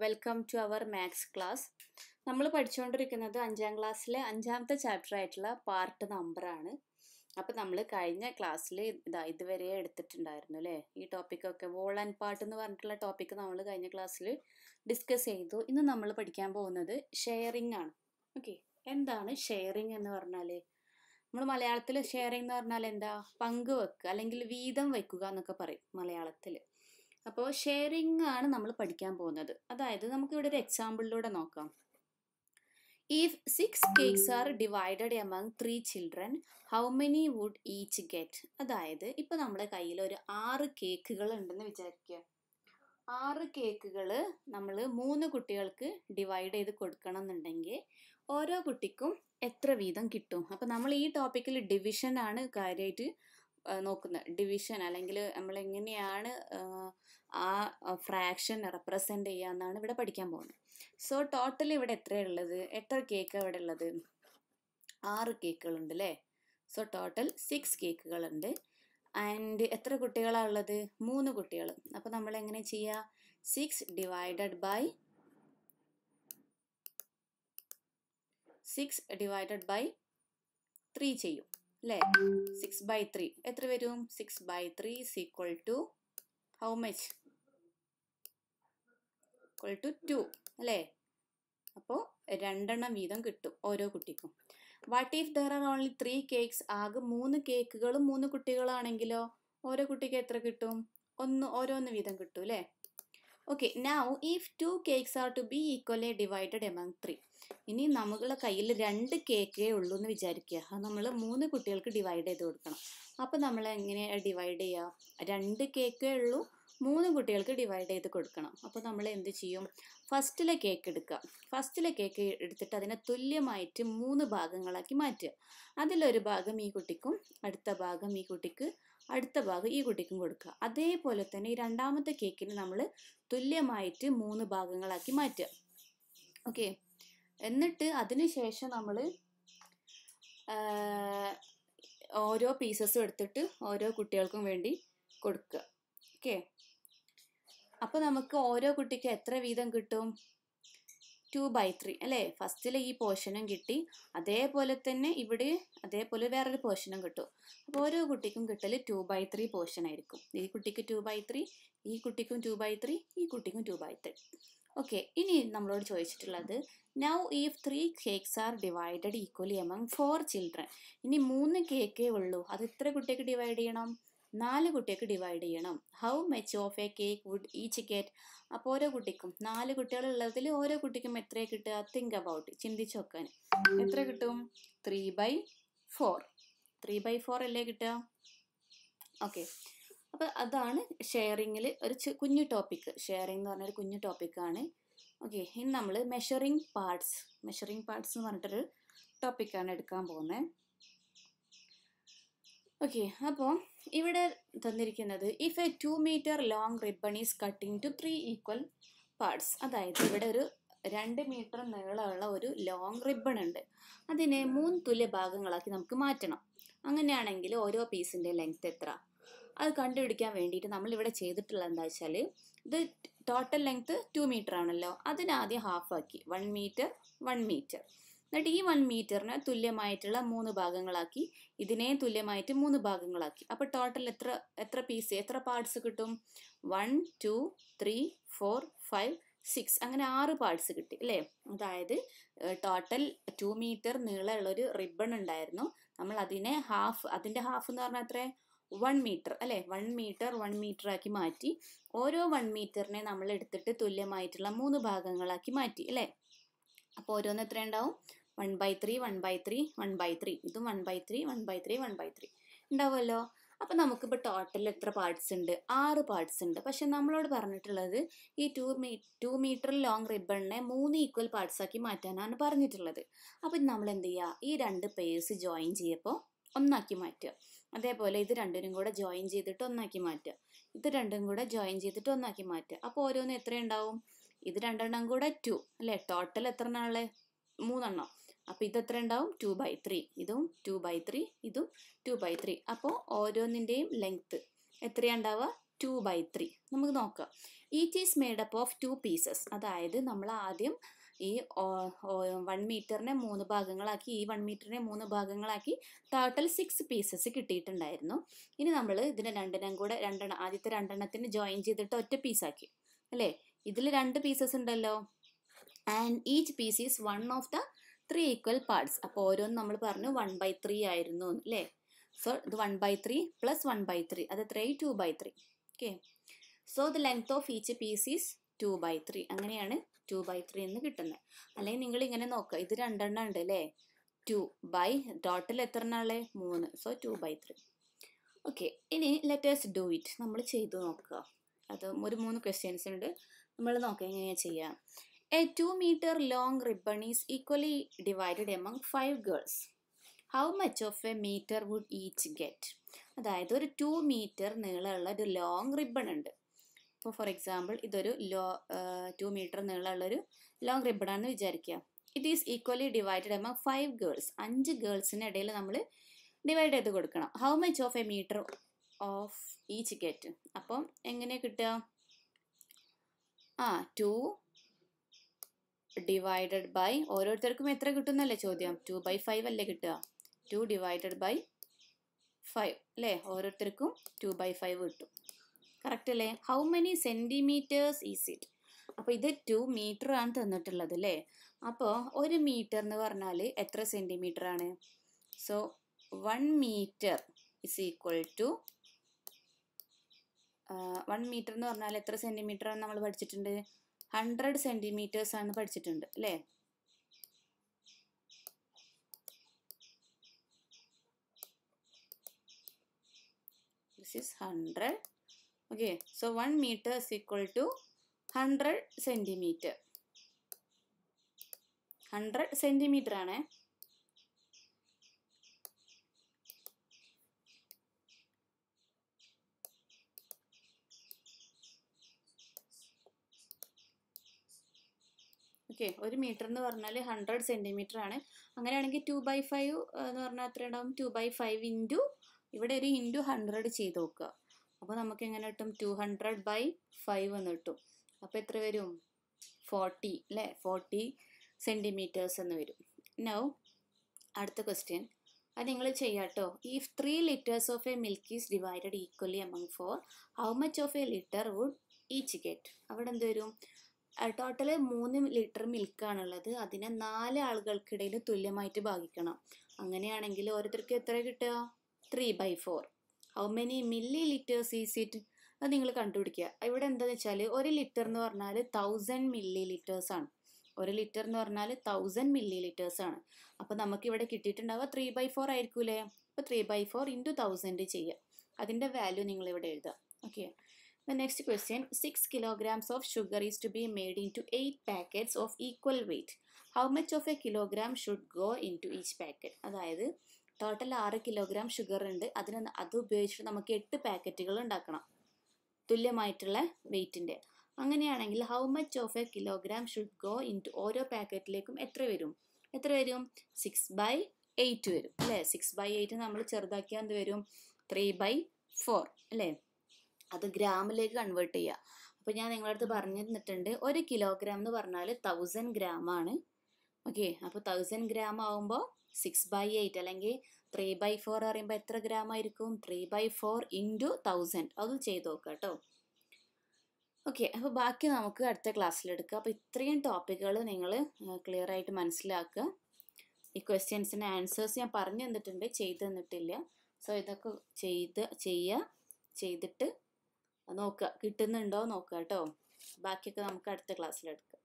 welcome to our maths class നമ്മൾ പഠിച്ചുകൊണ്ടിരിക്കുന്നത് അഞ്ചാം ക്ലാസ്സിലെ അഞ്ചാമത്തെ ചാപ്റ്റർ ആയിട്ടുള്ള പാർട്ട് നമ്പറാണ് അപ്പം നമ്മൾ കഴിഞ്ഞ ക്ലാസ്സിൽ ഇതാ ഇതുവരെ എടുത്തിട്ടുണ്ടായിരുന്നു അല്ലേ ഈ ടോപ്പിക്കൊക്കെ വോൾ ആൻഡ് പാർട്ട് എന്ന് പറഞ്ഞിട്ടുള്ള ടോപ്പിക്ക് നമ്മൾ കഴിഞ്ഞ ക്ലാസ്സിൽ ഡിസ്കസ് ചെയ്തു ഇന്ന് നമ്മൾ പഠിക്കാൻ പോകുന്നത് ഷെയറിംഗ് ആണ് ഓക്കെ എന്താണ് ഷെയറിംഗ് എന്ന് പറഞ്ഞാൽ നമ്മൾ മലയാളത്തിൽ ഷെയറിംഗ് എന്ന് പറഞ്ഞാൽ എന്താ പങ്ക് വെക്കുക അല്ലെങ്കിൽ വീതം വയ്ക്കുക എന്നൊക്കെ പറയും മലയാളത്തിൽ അപ്പോൾ ഷെയറിംഗ് ആണ് നമ്മൾ പഠിക്കാൻ പോകുന്നത് അതായത് നമുക്കിവിടെ ഒരു എക്സാമ്പിളിലൂടെ നോക്കാം if six cakes are divided among three children how many would each get അതായത് ഇപ്പം നമ്മുടെ കയ്യിൽ ഒരു ആറ് കേക്കുകൾ ഉണ്ടെന്ന് വിചാരിക്കുക ആറ് കേക്കുകൾ നമ്മൾ മൂന്ന് കുട്ടികൾക്ക് ഡിവൈഡ് ചെയ്ത് കൊടുക്കണം എന്നുണ്ടെങ്കിൽ ഓരോ കുട്ടിക്കും എത്ര വീതം കിട്ടും അപ്പം നമ്മൾ ഈ ടോപ്പിക്കിൽ ഡിവിഷൻ ആണ് കാര്യമായിട്ട് നോക്കുന്നത് ഡിവിഷൻ അല്ലെങ്കിൽ നമ്മൾ എങ്ങനെയാണ് ആ ഫ്രാക്ഷൻ റെപ്രസെൻ്റ് ചെയ്യുക എന്നാണ് ഇവിടെ പഠിക്കാൻ പോകുന്നത് സോ ടോട്ടൽ ഇവിടെ എത്രയുള്ളത് എത്ര കേക്ക് ഇവിടെ ഉള്ളത് ആറ് കേക്കുകളുണ്ട് അല്ലേ സോ ടോട്ടൽ സിക്സ് കേക്കുകളുണ്ട് ആൻഡ് എത്ര കുട്ടികളാണ് ഉള്ളത് മൂന്ന് കുട്ടികൾ അപ്പോൾ നമ്മൾ എങ്ങനെ ചെയ്യുക six divided by six divided by three ചെയ്യും അല്ലേ സിക്സ് ബൈ ത്രീ എത്ര വരും six by three is equal to how much equal to two അല്ലേ അപ്പോൾ രണ്ടെണ്ണം വീതം കിട്ടും ഓരോ കുട്ടിക്കും what if there are only three cakes ആകെ മൂന്ന് കേക്കുകളും മൂന്ന് കുട്ടികളാണെങ്കിലോ ഓരോ കുട്ടിക്ക് എത്ര കിട്ടും ഒന്ന് ഓരോന്ന് വീതം കിട്ടും അല്ലേ okay now if two cakes are to be equally divided among three ഇനി നമ്മൾ കയ്യിൽ രണ്ട് കേക്കേ ഉള്ളൂ എന്ന് വിചാരിക്കുക അത് നമ്മൾ മൂന്ന് കുട്ടികൾക്ക് ഡിവൈഡ് ചെയ്ത് കൊടുക്കണം അപ്പോൾ നമ്മൾ എങ്ങനെയാണ് ഡിവൈഡ് ചെയ്യുക രണ്ട് കേക്കേ ഉള്ളൂ മൂന്ന് കുട്ടികൾക്ക് ഡിവൈഡ് ചെയ്ത് കൊടുക്കണം അപ്പോൾ നമ്മൾ എന്ത് ചെയ്യും ഫസ്റ്റിലെ കേക്ക് എടുക്കുക ഫസ്റ്റിലെ കേക്ക് എടുത്തിട്ട് അതിനെ തുല്യമായിട്ട് മൂന്ന് ഭാഗങ്ങളാക്കി മാറ്റുക അതിലൊരു ഭാഗം ഈ കുട്ടിക്കും അടുത്ത ഭാഗം ഈ കുട്ടിക്ക് അടുത്ത ഭാഗം ഈ കുട്ടിക്കും കൊടുക്കുക അതേപോലെ തന്നെ ഈ രണ്ടാമത്തെ കേക്കിന് നമ്മൾ തുല്യമായിട്ട് മൂന്ന് ഭാഗങ്ങളാക്കി മാറ്റുക ഓക്കെ എന്നിട്ട് അതിനുശേഷം ശേഷം നമ്മൾ ഓരോ പീസസും എടുത്തിട്ട് ഓരോ കുട്ടികൾക്കും വേണ്ടി കൊടുക്കുക ഓക്കെ അപ്പോൾ നമുക്ക് ഓരോ കുട്ടിക്കും എത്ര വീതം കിട്ടും ടു ബൈ ത്രീ അല്ലേ ഫസ്റ്റിൽ ഈ പോർഷനും കിട്ടി അതേപോലെ തന്നെ ഇവിടെ അതേപോലെ വേറൊരു പോർഷനും കിട്ടും അപ്പോൾ ഓരോ കുട്ടിക്കും കിട്ടൽ ടു ബൈ ത്രീ പോർഷൻ ആയിരിക്കും ഈ കുട്ടിക്ക് ടു ബൈ ത്രീ ഈ കുട്ടിക്കും ടു ബൈ ത്രീ ഈ കുട്ടിക്കും ടു ബൈ ത്രീ ഓക്കെ ഇനി നമ്മളോട് ചോദിച്ചിട്ടുള്ളത് now if three cakes are divided equally among four children ഇനി മൂന്ന് കേക്കേ ഉള്ളൂ അത് ഇത്ര കുട്ടിക്ക് ഡിവൈഡ് ചെയ്യണം നാല് കുട്ടിക്ക് ഡിവൈഡ് ചെയ്യണം how much of a cake would each get അപ്പോൾ ഓരോ കുട്ടിക്കും നാല് കുട്ടികളുള്ളതിൽ ഓരോ കുട്ടിക്കും എത്ര കിട്ടുക തിങ്ക് അബൌട്ട് ചിന്തിച്ചു നോക്കാൻ എത്ര കിട്ടും three by four three by four അല്ലേ കിട്ടുക ഓക്കെ അപ്പോൾ അതാണ് ഷെയറിങ്ങിൽ ഒരു കുഞ്ഞു ടോപ്പിക്ക് ഷെയറിംഗ് എന്ന് പറഞ്ഞൊരു കുഞ്ഞു ടോപ്പിക്കാണ് ഓക്കെ ഇനി നമ്മൾ മെഷറിംഗ് പാർട്സ് മെഷറിംഗ് പാർട്സ് എന്ന് പറഞ്ഞിട്ടൊരു ടോപ്പിക്കാണ് എടുക്കാൻ പോകുന്നത് ഓക്കെ അപ്പോൾ ഇവിടെ തന്നിരിക്കുന്നത് if a two metre long ribbon is cutting to three equal parts അതായത് ഇവിടെ ഒരു രണ്ട് മീറ്റർ നീളമുള്ള ഒരു ലോങ് റിബൺ ഉണ്ട് അതിനെ മൂന്ന് തുല്യ ഭാഗങ്ങളാക്കി നമുക്ക് മാറ്റണം അങ്ങനെയാണെങ്കിൽ ഓരോ പീസിൻ്റെ ലെങ്ത് എത്ര അത് കണ്ടുപിടിക്കാൻ വേണ്ടിയിട്ട് നമ്മളിവിടെ ചെയ്തിട്ടുള്ളത് എന്താ വെച്ചാൽ ഇത് ടോട്ടൽ ലെങ്ത്ത് ടു മീറ്റർ ആണല്ലോ അതിനാദ്യം ഹാഫാക്കി വൺ മീറ്റർ വൺ മീറ്റർ എന്നിട്ട് ഈ വൺ മീറ്ററിന് തുല്യമായിട്ടുള്ള മൂന്ന് ഭാഗങ്ങളാക്കി ഇതിനെ തുല്യമായിട്ട് മൂന്ന് ഭാഗങ്ങളാക്കി അപ്പോൾ ടോട്ടൽ എത്ര എത്ര പീസ് എത്ര പാർട്സ് കിട്ടും one two three four five six അങ്ങനെ ആറ് പാർട്സ് കിട്ടി അല്ലേ അതായത് ടോട്ടൽ ടു മീറ്റർ നീളമുള്ളൊരു റിബൺ ഉണ്ടായിരുന്നു നമ്മൾ അതിനെ ഹാഫ് അതിൻ്റെ ഹാഫ് എന്ന് പറഞ്ഞാൽ അത്രേ വൺ മീറ്റർ അല്ലേ വൺ മീറ്റർ വൺ മീറ്റർ ആക്കി മാറ്റി ഓരോ വൺ മീറ്ററിനെ നമ്മൾ എടുത്തിട്ട് തുല്യമായിട്ടുള്ള മൂന്ന് ഭാഗങ്ങളാക്കി മാറ്റി അല്ലേ അപ്പോൾ ഓരോന്ന് എത്ര ഉണ്ടാവും one by three one by three one by three ഇതും one by three one by three one by three ഉണ്ടാവുമല്ലോ അപ്പം നമുക്കിപ്പോൾ ടോട്ടൽ എത്ര പാർട്സ് ഉണ്ട് ആറ് പാർട്സ് ഉണ്ട് പക്ഷെ നമ്മളോട് പറഞ്ഞിട്ടുള്ളത് ഈ ടു മീ ടു മീറ്റർ ലോങ് റിബണിനെ മൂന്ന് ഈക്വൽ പാർട്സ് ആക്കി മാറ്റാനാണ് പറഞ്ഞിട്ടുള്ളത് അപ്പം നമ്മൾ എന്ത് ചെയ്യുക ഈ രണ്ട് പേഴ്സ് ജോയിൻ ചെയ്യപ്പോൾ ഒന്നാക്കി മാറ്റുക അതേപോലെ ഇത് രണ്ടിനും കൂടെ ജോയിൻ ചെയ്തിട്ട് ഒന്നാക്കി മാറ്റുക ഇത് രണ്ടും കൂടെ ജോയിൻ ചെയ്തിട്ട് ഒന്നാക്കി മാറ്റുക അപ്പോൾ ഓരോന്ന് എത്രയുണ്ടാവും ഇത് രണ്ടെണ്ണം കൂടെ ടു അല്ലേ ടോട്ടൽ എത്ര എണ്ണമുള്ളത് മൂന്നെണ്ണം അപ്പോൾ ഇത് എത്ര ഉണ്ടാവും ടു ബൈ ത്രീ ഇതും ടു ബൈ ത്രീ ഇതും ടു ബൈ ത്രീ അപ്പോൾ ഓരോന്നിൻ്റെയും ലെങ്ത്ത് എത്രയാണ് ടു ബൈ ത്രീ നമുക്ക് നോക്കാം it is made up of two pieces അതായത് നമ്മൾ ആദ്യം ഈ വൺ മീറ്ററിനെ മൂന്ന് ഭാഗങ്ങളാക്കി ഈ വൺ മീറ്ററിനെ മൂന്ന് ഭാഗങ്ങളാക്കി ടോട്ടൽ സിക്സ് പീസസ് കിട്ടിയിട്ടുണ്ടായിരുന്നു ഇനി നമ്മൾ ഇതിനെ രണ്ടെണ്ണം കൂടെ രണ്ടെണ്ണം ആദ്യത്തെ രണ്ടെണ്ണത്തിന് ജോയിൻ ചെയ്തിട്ട് ഒറ്റ പീസാക്കി അല്ലേ ഇതിൽ രണ്ട് പീസസ് ഉണ്ടല്ലോ and each piece is one of the three equal parts അപ്പോൾ ഓരോന്ന് നമ്മൾ പറഞ്ഞു വൺ ബൈ ത്രീ ആയിരുന്നു അല്ലേ സോ ഇത് one by three plus one by three അത് three two by three okay so the length of each piece is two by three അങ്ങനെയാണ് two by three എന്ന് കിട്ടുന്നത് അല്ലെങ്കിൽ നിങ്ങൾ ഇങ്ങനെ നോക്കുക ഇത് രണ്ടെണ്ണം ഉണ്ട് അല്ലേ ടു ബൈ ടോട്ടൽ എത്ര എണ്ണാളെ മൂന്ന് so two by three okay ഇനി ലെറ്റേഴ്സ് ഡു ഇറ്റ് നമ്മൾ ചെയ്തു നോക്കുക അത് ഒരു മൂന്ന് ക്വസ്റ്റ്യൻസ് ഉണ്ട് നമ്മൾ നോക്കുക എങ്ങനെയാണ് ചെയ്യാം a two metre long ribbon is equally divided among five girls how much of a metre would each get അതായത് ഒരു ടു മീറ്റർ നീളമുള്ള ഒരു ലോങ് റിബൺ ഉണ്ട് ഇപ്പോൾ ഫോർ എക്സാമ്പിൾ ഇതൊരു ലോ ടു മീറ്റർ നീളമുള്ളൊരു ലോങ് റിബണാണെന്ന് വിചാരിക്കുക it is equally divided among five girls അഞ്ച് ഇടയിൽ നമ്മൾ ഡിവൈഡ് ചെയ്ത് കൊടുക്കണം how much of a metre of ഈ ഗെറ്റ് അപ്പം എങ്ങനെ കിട്ടുക ആ ടു ഡിവൈഡഡ് ബൈ ഓരോരുത്തർക്കും എത്ര കിട്ടുന്നല്ലേ ചോദ്യം ടു ബൈ ഫൈവ് അല്ലേ കിട്ടുക ടു ഡിവൈഡഡ് ബൈ ഫൈവ് അല്ലേ ഓരോരുത്തർക്കും ടു ബൈ ഫൈവ് കിട്ടും കറക്റ്റ് അല്ലേ how many centimetres is it അപ്പോൾ ഇത് ടു മീറ്റർ ആണ് തന്നിട്ടുള്ളത് അല്ലേ അപ്പോൾ ഒരു മീറ്റർ എന്ന് പറഞ്ഞാൽ എത്ര സെൻറ്റിമീറ്റർ ആണ് so one metre is equal to one metre എന്ന് പറഞ്ഞാൽ എത്ര സെൻറ്റിമീറ്റർ ആണ് നമ്മൾ പഠിച്ചിട്ടുണ്ട് ഹൺഡ്രഡ് സെൻറ്റിമീറ്റേഴ്സ് ആണ് പഠിച്ചിട്ടുണ്ട് അല്ലേ this is hundred okay so one metres is to hundred centimetre hundred centimetre ആണേ ഓക്കെ ഒരു മീറ്റർ എന്ന് പറഞ്ഞാൽ ഹൺഡ്രഡ് സെൻറ്റിമീറ്റർ ആണ് അങ്ങനെയാണെങ്കിൽ ടു ബൈ ഫൈവ് എന്ന് പറഞ്ഞാൽ അത്ര ഉണ്ടാവും ടു ബൈ ഫൈവ് ഇൻറ്റു ഇവിടെ ഒരു ഇൻറ്റു ഹൺഡ്രഡ് ചെയ്ത് നോക്കുക അപ്പോൾ നമുക്ക് എങ്ങനെ കിട്ടും ടു ഹൺഡ്രഡ് ബൈ ഫൈവ് എന്ന് കിട്ടും അപ്പോൾ എത്ര വരും ഫോർട്ടി അല്ലേ ഫോർട്ടി സെൻറ്റിമീറ്റേഴ്സ് എന്ന് വരും നൗ അടുത്ത ക്വസ്റ്റ്യൻ അത് നിങ്ങൾ ചെയ്യാട്ടോ if three litres of a milk is divided equally among four how much of a litre would each get അവിടെ എന്ത് വരും ടോട്ടൽ മൂന്ന് ലിറ്റർ മിൽക്കാണുള്ളത് അതിനെ നാല് ആളുകൾക്കിടയിൽ തുല്യമായിട്ട് ഭാഗിക്കണം അങ്ങനെയാണെങ്കിൽ ഓരോരുത്തർക്ക് എത്ര കിട്ടുക three by four how many millilitres is it അത് നിങ്ങൾ കണ്ടുപിടിക്കുക ഇവിടെ എന്താണെന്ന് വെച്ചാൽ ഒരു ലിറ്റർ എന്ന് പറഞ്ഞാൽ തൗസൻഡ് മില്ലി ലിറ്റേഴ്സ് ആണ് ഒരു ലിറ്റർ എന്ന് പറഞ്ഞാൽ തൗസൻഡ് മില്ലി ലിറ്റേഴ്സ് ആണ് അപ്പം നമുക്ക് ഇവിടെ കിട്ടിയിട്ടുണ്ടാവുക ത്രീ ബൈ ഫോർ ആയിരിക്കൂലേ അപ്പോൾ three by four into thousand ചെയ്യുക അതിൻ്റെ വാല്യൂ നിങ്ങൾ ഇവിടെ എഴുതുക okay the next question six kilograms of sugar is to be made in to eight packets of equal weight how much of a kilogram should go in to each packet അതായത് total ആറ് kilogram sugar ഉണ്ട് അതിന് അത് ഉപയോഗിച്ചിട്ട് നമുക്ക് എട്ട് പാക്കറ്റുകൾ ഉണ്ടാക്കണം തുല്യമായിട്ടുള്ള വെയിറ്റിൻ്റെ അങ്ങനെയാണെങ്കിൽ how much of a kilogram should go in ഓരോ പാക്കറ്റിലേക്കും എത്ര വരും എത്ര വരും സിക്സ് ബൈ എയ്റ്റ് വരും അല്ലേ സിക്സ് ബൈ എയ്റ്റ് നമ്മൾ ചെറുതാക്കിയാൽ എന്ത് വരും ത്രീ ബൈ ഫോർ അല്ലേ അത് ഗ്രാമിലേക്ക് കൺവേർട്ട് ചെയ്യുക അപ്പോൾ ഞാൻ നിങ്ങളുടെ അടുത്ത് പറഞ്ഞു ഒരു കിലോഗ്രാം എന്ന് പറഞ്ഞാൽ തൗസൻഡ് ഗ്രാം ആണ് ഓക്കെ അപ്പോൾ തൗസൻഡ് ഗ്രാം ആവുമ്പോൾ സിക്സ് ബൈ എയ്റ്റ് അല്ലെങ്കിൽ ത്രീ ബൈ ഫോർ പറയുമ്പോൾ എത്ര ഗ്രാം ആയിരിക്കും three by four into thousand അത് ചെയ്ത് നോക്കുക കേട്ടോ ഓക്കെ അപ്പോൾ ബാക്കി നമുക്ക് അടുത്ത ക്ലാസ്സിലെടുക്കാം അപ്പോൾ ഇത്രയും ടോപ്പിക്കുകൾ നിങ്ങൾ ക്ലിയർ ആയിട്ട് മനസ്സിലാക്കുക ഈ ക്വസ്റ്റ്യൻസിൻ്റെ ആൻസേഴ്സ് ഞാൻ പറഞ്ഞു തന്നിട്ടുണ്ട് ചെയ്ത് തന്നിട്ടില്ല സോ ഇതൊക്കെ ചെയ്ത് ചെയ്യുക ചെയ്തിട്ട് നോക്കുക കിട്ടുന്നുണ്ടോ നോക്കുക കേട്ടോ ബാക്കിയൊക്കെ നമുക്ക് അടുത്ത ക്ലാസ്സിലെടുക്കാം